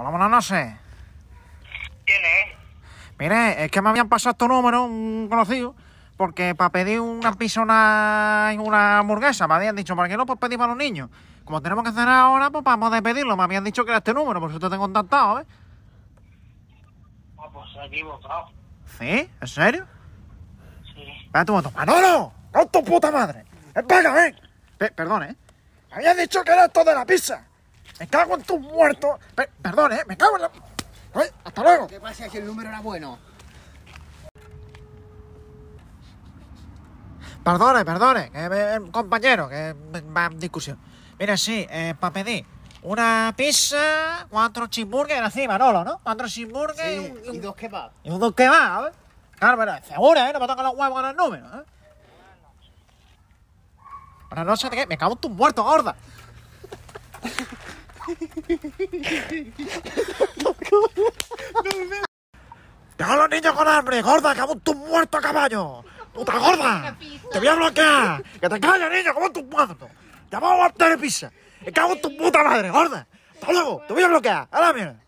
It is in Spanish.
Hola, no sé. ¿Quién es? Mire, es que me habían pasado tu este número, un conocido, porque para pedir una pizza una, una hamburguesa, me habían dicho, ¿para qué no? Pues pedir para los niños. Como tenemos que cenar ahora, pues vamos a pedirlo. Me habían dicho que era este número, por eso te tengo contactado, ¿eh? pues se ha equivocado. ¿Sí? ¿En serio? Sí. Espérate un momento. ¡No ¡Con tu puta madre! ¡Es ven! perdón, ¿eh? Me habían dicho que era esto de la pizza. Me cago en tus muertos! perdón, ¿eh? Me cago en la... hasta luego. ¿Qué pasa si el número era bueno? Perdone, perdone, eh, compañero, que va en discusión. Mira, sí, eh, para pedir una pizza, cuatro encima, encima, Manolo, ¿no? Cuatro chismurgues... y, un, y, dos kebabs. Y un dos kebabs, ver. ¿eh? Claro, pero segura, ¿eh? No me toca los huevos con el número, ¿eh? Buenas noches, ¿qué? Me cago en tus muertos, gorda. ¡Deja a los niños con hambre, gorda! ¡Cabo tu muerto a caballo! ¡Puta gorda! ¡Te voy a bloquear! ¡Que te calles, niño! ¡Como tu muerto! ¡Te vamos a Pizza! ¡Es cago en tu puta madre, gorda! ¡Hasta luego! ¡Te voy a bloquear! ¡A la mierda!